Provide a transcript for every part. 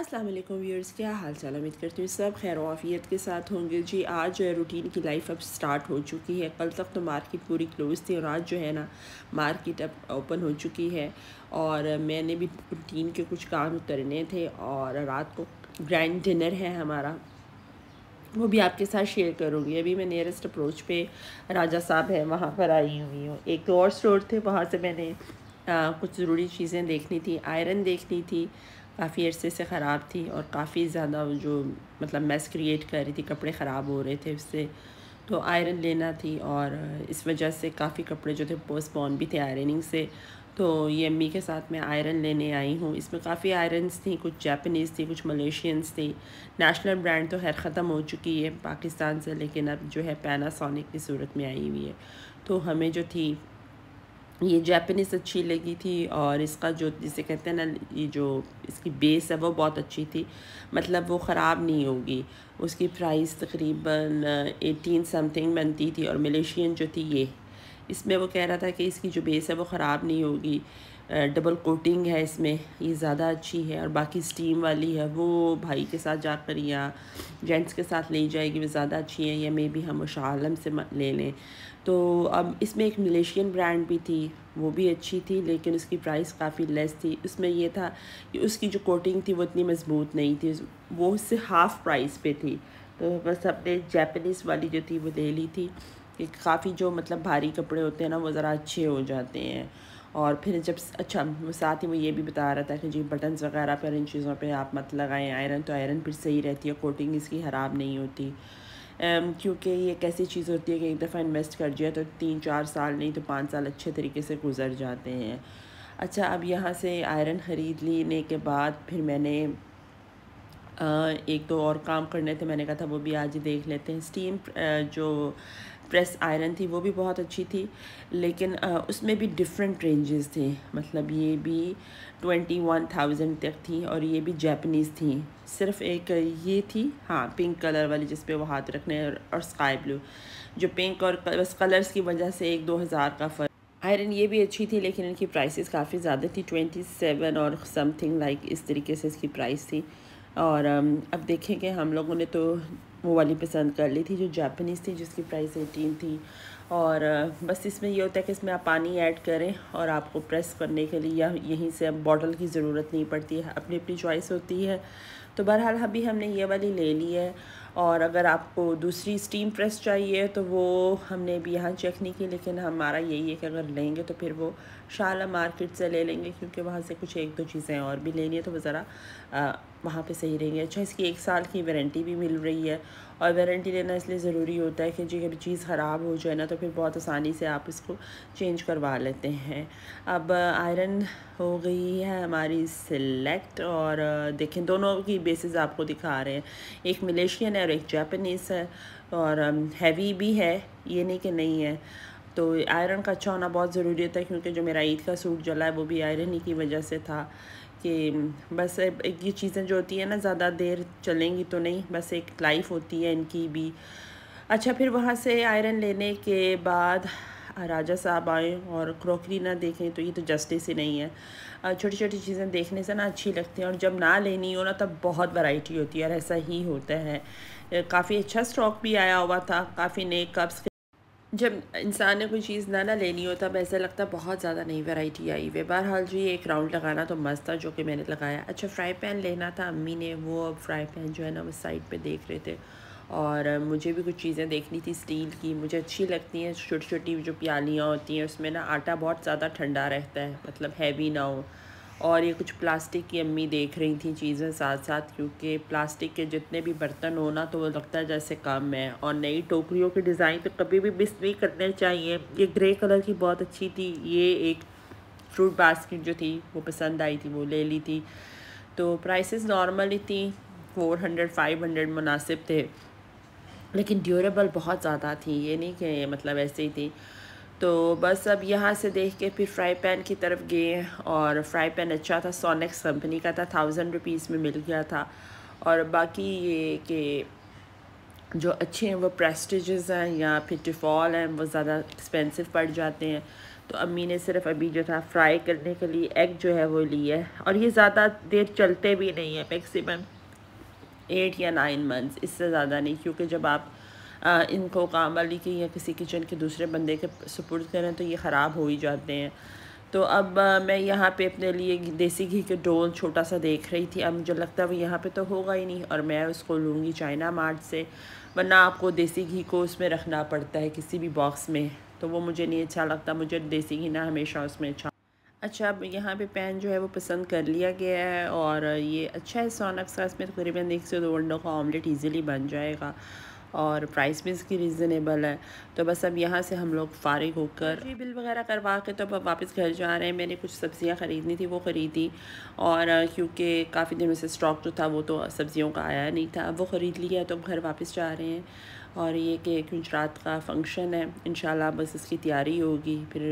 अस्सलाम वालेकुम व्यूअर्स क्या हाल चाल उम्मीद करती हूँ सब खैर वाफियत के साथ होंगे जी आज जो है रूटीन की लाइफ अब स्टार्ट हो चुकी है कल तक तो मार्केट पूरी क्लोज थी और आज जो है ना मार्केट अब ओपन हो चुकी है और मैंने भी रूटीन के कुछ काम करने थे और रात को ग्रैंड डिनर है हमारा वो भी आपके साथ शेयर करूँगी अभी मैं नियरेस्ट अप्रोच पे राजा साहब है वहाँ पर आई हुई हूँ एक और स्टोर थे वहाँ से मैंने आ, कुछ ज़रूरी चीज़ें देखनी थी आयरन देखनी थी काफ़ी अरसे से ख़राब थी और काफ़ी ज़्यादा जो मतलब मैस क्रिएट कर रही थी कपड़े ख़राब हो रहे थे उससे तो आयरन लेना थी और इस वजह से काफ़ी कपड़े जो थे पोस्टपोन भी थे आयरनिंग से तो ये अम्मी के साथ मैं आयरन लेने आई हूँ इसमें काफ़ी आयरन्स थी कुछ जापानीज़ थी कुछ मलेशियंस थी नेशनल ब्रांड तो खैर ख़त्म हो चुकी है पाकिस्तान से लेकिन अब जो है पैनासोनिक की सूरत में आई हुई है तो हमें जो थी ये जैपनीज़ अच्छी लगी थी और इसका जो जिसे कहते हैं ना ये जो इसकी बेस है वो बहुत अच्छी थी मतलब वो ख़राब नहीं होगी उसकी प्राइस तकरीबन एटीन समथिंग बनती थी और मलेशियन जो थी ये इसमें वो कह रहा था कि इसकी जो बेस है वो ख़राब नहीं होगी डबल कोटिंग है इसमें ये ज़्यादा अच्छी है और बाकी स्टीम वाली है वो भाई के साथ जाकर या जेंट्स के साथ ले जाएगी वो ज़्यादा अच्छी है या मे बी हम शाह से ले लें तो अब इसमें एक मलेशियन ब्रांड भी थी वो भी अच्छी थी लेकिन उसकी प्राइस काफ़ी लेस थी उसमें यह था कि उसकी जो कोटिंग थी वो इतनी मज़बूत नहीं थी वो उससे हाफ़ प्राइस पे थी तो बस अपने जैपनीज़ वाली जो थी वो ले ली थी कि काफ़ी जो मतलब भारी कपड़े होते हैं ना वो ज़रा अच्छे हो जाते हैं और फिर जब अच्छा वो साथ ही वो ये भी बता रहा था कि जी बटन्स वगैरह पर इन चीज़ों पर आप मत लगाएँ आयरन तो आयरन फिर सही रहती है कोटिंग इसकी ख़राब नहीं होती Um, क्योंकि ये एक ऐसी चीज़ होती है कि एक दफ़ा इन्वेस्ट कर दिया तो तीन चार साल नहीं तो पाँच साल अच्छे तरीके से गुजर जाते हैं अच्छा अब यहाँ से आयरन ख़रीद लेने के बाद फिर मैंने एक दो और काम करने थे मैंने कहा था वो भी आज देख लेते हैं स्टीम जो प्रेस आयरन थी वो भी बहुत अच्छी थी लेकिन उसमें भी डिफरेंट रेंजेस थे मतलब ये भी ट्वेंटी वन थाउजेंड तक थी और ये भी जैपनीज़ थी सिर्फ एक ये थी हाँ पिंक कलर वाली जिस पर वो हाथ रखने और, और स्काई ब्लू जो पिंक और बस कलर्स की वजह से एक दो हज़ार का फ़र्क आयरन ये भी अच्छी थी लेकिन इनकी प्राइसेस काफ़ी ज़्यादा थी ट्वेंटी सेवन और समथिंग लाइक इस तरीके से इसकी प्राइस थी और अब देखें कि हम लोगों ने तो वो वाली पसंद कर ली थी जो जापनीज़ थी जिसकी प्राइस एटीन थी और बस इसमें यह होता है कि इसमें आप पानी ऐड करें और आपको प्रेस करने के लिए या यहीं से अब बॉटल की ज़रूरत नहीं पड़ती है अपनी अपनी चॉइस होती है तो बहरहाल अभी हमने ये वाली ले ली है और अगर आपको दूसरी स्टीम प्रेस चाहिए तो वो हमने भी यहाँ चेक नहीं की लेकिन हमारा यही है कि अगर लेंगे तो फिर वो शाला मार्केट से ले लेंगे क्योंकि वहाँ से कुछ एक दो चीज़ें और भी लेनी है तो वो ज़रा वहाँ पे सही रहेंगे अच्छा इसकी एक साल की वारंटी भी मिल रही है और वारंटी लेना इसलिए ज़रूरी होता है कि जी अभी चीज़ ख़राब हो जाए ना तो फिर बहुत आसानी से आप इसको चेंज करवा लेते हैं अब आयरन हो गई है हमारी सिलेक्ट और देखें दोनों की बेसिस आपको दिखा रहे हैं एक मलेशियन है और एक जापानीज़ है और हैवी भी है ये नहीं कि नहीं है तो आयरन का अच्छा होना बहुत ज़रूरी होता है क्योंकि जो मेरा ईद का सूट जला है वो भी आयरन ही की वजह से था कि बस ये चीज़ें जो होती हैं ना ज़्यादा देर चलेंगी तो नहीं बस एक लाइफ होती है इनकी भी अच्छा फिर वहाँ से आयरन लेने के बाद राजा साहब आएँ और क्रॉकरी ना देखें तो ये तो जस्टिस ही नहीं है छोटी छोटी चीज़ें देखने से ना अच्छी लगती हैं और जब ना लेनी हो ना तब बहुत वैरायटी होती है और ऐसा ही होता है काफ़ी अच्छा स्टॉक भी आया हुआ था काफ़ी नए कप्स जब इंसान ने कोई चीज़ ना ना लेनी हो तब ऐसा लगता बहुत ज़्यादा नई वैरायटी आई हुई बहरहाल जी एक राउंड लगाना तो मस्त था जो कि मैंने लगाया अच्छा फ्राई पैन लेना था अम्मी ने वो अब फ्राई पैन जो है ना वो साइड पे देख रहे थे और मुझे भी कुछ चीज़ें देखनी थी स्टील की मुझे अच्छी लगती हैं छोटी छोटी जो प्यालियाँ होती हैं उसमें ना आटा बहुत ज़्यादा ठंडा रहता है मतलब हैवी ना हो और ये कुछ प्लास्टिक की अम्मी देख रही थी चीज़ें साथ साथ क्योंकि प्लास्टिक के जितने भी बर्तन हो ना तो वो लगता है जैसे कम है और नई टोकरियों के डिज़ाइन तो कभी भी मिस नहीं करने चाहिए ये ग्रे कलर की बहुत अच्छी थी ये एक फ्रूट बास्केट जो थी वो पसंद आई थी वो ले ली थी तो प्राइसेस नॉर्मली थी फोर हंड्रेड फाइव हंड्रेड मुनासिब थे लेकिन ड्यूरेबल बहुत ज़्यादा थी ये नहीं कि मतलब ऐसे ही थी तो बस अब यहाँ से देख के फिर फ्राई पैन की तरफ गए और फ्राई पैन अच्छा था सोनेक्स कंपनी का था थाउजेंड रुपीज़ में मिल गया था और बाकी ये कि जो अच्छे हैं वो प्रेस्टिज़ हैं या फिर टिफॉल हैं वो ज़्यादा एक्सपेंसिव पड़ जाते हैं तो अम्मी ने सिर्फ अभी जो था फ्राई करने के लिए एग जो है वो लिया है और ये ज़्यादा देर चलते भी नहीं है मैक्सिमम एट या नाइन मंथ्स इससे ज़्यादा नहीं क्योंकि जब आप आ, इनको काम वाली के या किसी किचन के दूसरे बंदे के सपोर्ट करें तो ये ख़राब हो ही जाते हैं तो अब आ, मैं यहाँ पे अपने लिए देसी घी के डोल छोटा सा देख रही थी अब मुझे लगता है वो यहाँ पे तो होगा ही नहीं और मैं उसको लूँगी चाइना मार्ट से वरना आपको देसी घी को उसमें रखना पड़ता है किसी भी बॉक्स में तो वो मुझे नहीं अच्छा लगता मुझे देसी घी ना हमेशा उसमें अच्छा अच्छा अब यहाँ पे पेन जो है वो पसंद कर लिया गया है और ये अच्छा है सोनक का इसमें तकरीबन तो एक से दो अंडों का ऑमलेट ईजिली बन जाएगा और प्राइस भी इसकी रीज़नेबल है तो बस अब यहाँ से हम लोग फारिग होकर बिल वगैरह करवा के तो अब वापस घर जा रहे हैं मैंने कुछ सब्ज़ियाँ ख़रीदनी थी वो ख़रीदी और क्योंकि काफ़ी दिनों से स्टॉक जो था वो तो सब्ज़ियों का आया नहीं था अब वो ख़रीद लिया तो अब घर वापस जा रहे हैं और ये कि रात का फंक्शन है इन बस इसकी तैयारी होगी फिर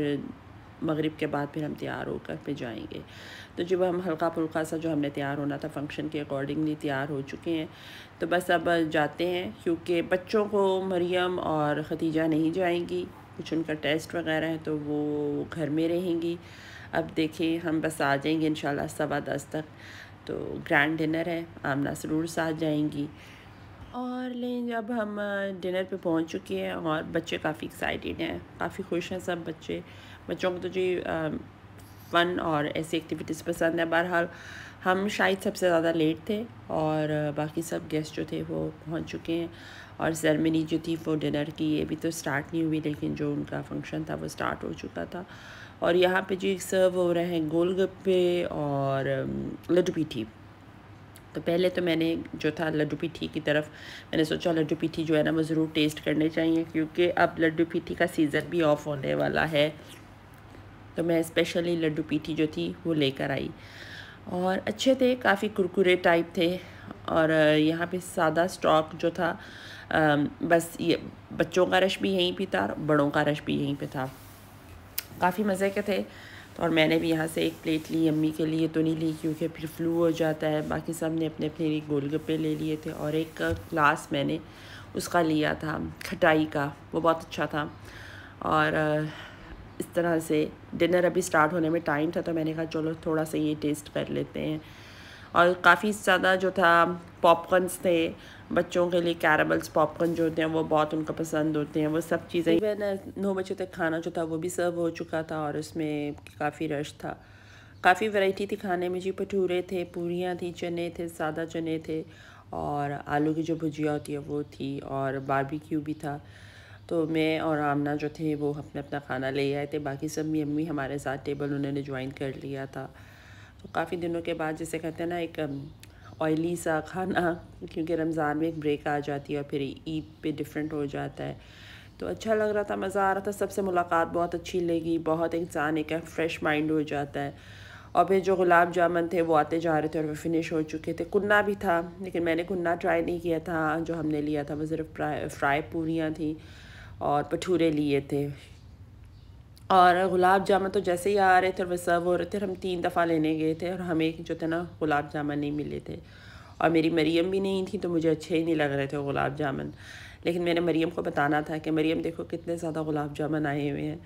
मगरिब के बाद फिर हम तैयार होकर पे जाएंगे तो जब हम हल्का फुल्का सा जो हमने तैयार होना था फंक्शन के अकॉर्डिंगली तैयार हो चुके हैं तो बस अब जाते हैं क्योंकि बच्चों को मरियम और खतीजा नहीं जाएंगी कुछ उनका टेस्ट वगैरह है तो वो घर में रहेंगी अब देखें हम बस आ जाएंगे इन शवा दस तक तो ग्रैंड डिनर है आमना सरूर साथ जाएंगी और लेकिन जब हम डिनर पे पहुंच चुके हैं और बच्चे काफ़ी एक्साइटेड हैं काफ़ी खुश हैं सब बच्चे बच्चों को तो जी फ़न और ऐसी एक्टिविटीज़ पसंद है बहरहाल हम शायद सबसे ज़्यादा लेट थे और बाकी सब गेस्ट जो थे वो पहुंच चुके हैं और सेरेमनी जो थी वो डिनर की ये भी तो स्टार्ट नहीं हुई लेकिन जो उनका फंक्शन था वो स्टार्ट हो चुका था और यहाँ पे जी सर्व हो रहे हैं गप्पे और लड्डू पीठी तो पहले तो मैंने जो था लड्डू पीठी की तरफ मैंने सोचा लड्डू पीठी जो है ना वो ज़रूर टेस्ट करने चाहिए क्योंकि अब लड्डू पीठी का सीज़न भी ऑफ होने वाला है तो मैं स्पेशली लड्डू पीठी जो थी वो लेकर आई और अच्छे थे काफ़ी कुरकुरे टाइप थे और यहाँ पे सादा स्टॉक जो था बस ये बच्चों का रश भी यहीं पर था और बड़ों का रश भी यहीं पर था काफ़ी मज़े के थे और मैंने भी यहाँ से एक प्लेट ली अम्मी के लिए तो नहीं ली क्योंकि फिर फ्लू हो जाता है बाकी सब ने अपने अपने लिए गोलगप्पे ले लिए थे और एक ग्लास मैंने उसका लिया था खटाई का वो बहुत अच्छा था और इस तरह से डिनर अभी स्टार्ट होने में टाइम था तो मैंने कहा चलो थोड़ा सा ये टेस्ट कर लेते हैं और काफ़ी ज़्यादा जो था पॉपकॉर्नस थे बच्चों के लिए कैरमल्स पॉपकॉर्न जो होते हैं वो बहुत उनको पसंद होते हैं वो सब चीज़ें मैंने नौ बजे तक खाना जो था वो भी सर्व हो चुका था और उसमें काफ़ी रश था काफ़ी वैरायटी थी खाने में जी भटूरे थे पूरियाँ थी चने थे सादा चने थे और आलू की जो भुजिया होती है वो थी और बारबेक्यू भी था तो मैं और आमना जो थे वो अपने अपना खाना ले आए थे बाकी सब मेरी अम्मी हमारे साथ टेबल उन्होंने ज्वाइन कर लिया था तो काफ़ी दिनों के बाद जैसे कहते हैं ना एक ऑयली सा खाना क्योंकि रमज़ान में एक ब्रेक आ जाती है और फिर ईद पे डिफरेंट हो जाता है तो अच्छा लग रहा था मज़ा आ रहा था सबसे मुलाकात बहुत अच्छी लगी बहुत इंसान एक फ्रेश माइंड हो जाता है और फिर जो गुलाब जामुन थे वो आते जा रहे थे और वो फिनिश हो चुके थे कुन्ना भी था लेकिन मैंने कुन्ना ट्राई नहीं किया था जो हमने लिया था वो सिर्फ फ्राई पूरियाँ थी और भटूरे लिए थे और गुलाब जामुन तो जैसे ही आ रहे थे वह सर्व हो रहे थे हम तीन दफ़ा लेने गए थे और हमें जो थे ना गुलाब जामुन नहीं मिले थे और मेरी मरीम भी नहीं थी तो मुझे अच्छे ही नहीं लग रहे थे गुलाब जामुन लेकिन मैंने मरीम को बताना था कि मरीम देखो कितने ज़्यादा गुलाब जामुन आए हुए हैं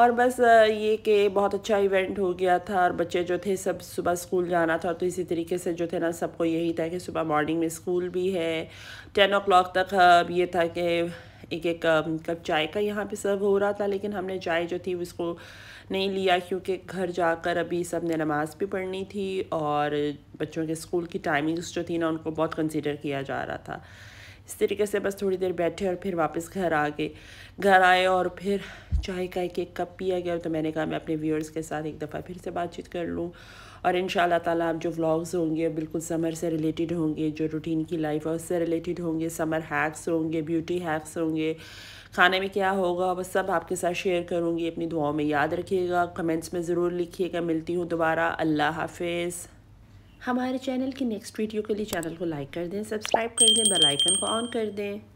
और बस ये कि बहुत अच्छा इवेंट हो गया था और बच्चे जो थे सब सुबह स्कूल जाना था तो इसी तरीके से जो थे ना सबको यही था कि सुबह मॉर्निंग में स्कूल भी है टेन ओ तक अब ये था कि एक एक कप चाय का यहाँ पे सर्व हो रहा था लेकिन हमने चाय जो थी उसको नहीं लिया क्योंकि घर जाकर अभी सब ने नमाज़ भी पढ़नी थी और बच्चों के स्कूल की टाइमिंग्स जो थी ना उनको बहुत कंसिडर किया जा रहा था इस तरीके से बस थोड़ी देर बैठे और फिर वापस घर आ गए घर आए और फिर चाय का एक एक कप पिया गया तो मैंने कहा मैं अपने व्यूअर्स के साथ एक दफ़ा फिर से बातचीत कर लूँ और इन ताला आप जो व्लॉग्स होंगे बिल्कुल समर से रिलेटेड होंगे जो रूटीन की लाइफ है उससे रिलेटेड होंगे समर हैक्स होंगे ब्यूटी हैक्स होंगे खाने में क्या होगा वह सब आपके साथ शेयर करूँगी अपनी दुआओं में याद रखिएगा कमेंट्स में ज़रूर लिखिएगा मिलती हूँ दोबारा अल्लाह हाफिज़ हमारे चैनल की नेक्स्ट वीडियो के लिए चैनल को लाइक कर दें सब्सक्राइब कर दें बेल आइकन को ऑन कर दें